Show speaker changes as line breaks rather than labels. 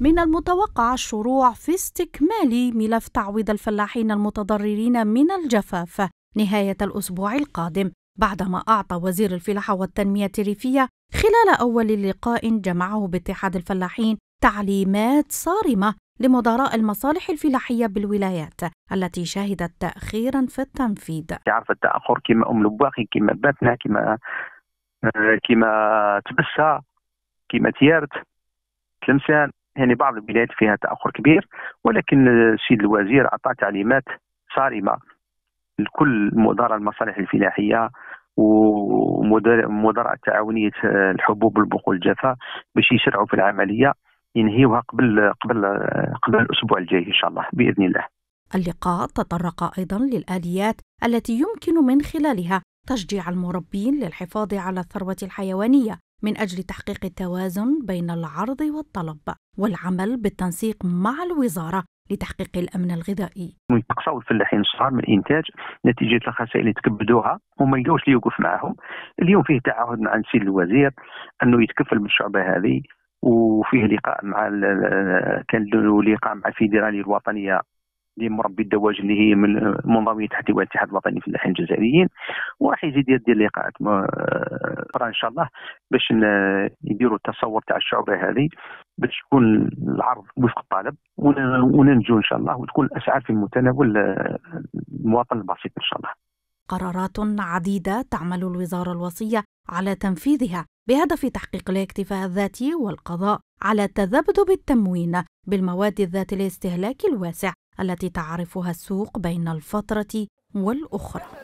من المتوقع الشروع في استكمال ملف تعويض الفلاحين المتضررين من الجفاف نهاية الأسبوع القادم بعدما أعطى وزير الفلاحة والتنمية الريفية خلال أول لقاء جمعه باتحاد الفلاحين تعليمات صارمة لمدراء المصالح الفلاحية بالولايات التي شهدت تأخيرا في التنفيذ
تعرف التأخر كما أم لبواقي كما باتنا كما آه، كما تبسة كما تيارت تلمسان يعني بعض الولايات فيها تاخر كبير ولكن السيد الوزير اعطى تعليمات صارمه لكل مدراء المصالح الفلاحيه ومدراء تعاونيه الحبوب والبقول الجافه باش يشرعوا في العمليه ينهيوها قبل قبل قبل الاسبوع الجاي ان شاء الله باذن الله.
اللقاء تطرق ايضا للاليات التي يمكن من خلالها تشجيع المربين للحفاظ على الثروه الحيوانيه من أجل تحقيق التوازن بين العرض والطلب والعمل بالتنسيق مع الوزارة لتحقيق الامن الغذائي.
يتقصاو الفلاحين الصغار من الانتاج نتيجه الخسائر اللي تكبدوها وما يلقاوش اللي يوقف معاهم. اليوم فيه تعهد مع نسيب الوزير انه يتكفل بالشعبه هذه وفيه لقاء مع كان لقاء مع الفيدراليه الوطنيه لمربي الدواج اللي هي من آه، منضويه تحت الاتحاد الوطني الفلاحين الجزائريين وراح يزيد يدير لقاءات اخرى آه، ان شاء الله باش آه، يديروا التصور تاع الشعوبه هذه باش يكون العرض وفق الطالب وننجو ان شاء الله وتكون الاسعار في المتناول المواطن البسيط ان شاء الله.
قرارات عديده تعمل الوزاره الوصيه على تنفيذها بهدف تحقيق الاكتفاء الذاتي والقضاء على تذبذب التموين بالمواد ذات الاستهلاك الواسع التي تعرفها السوق بين الفترة والأخرى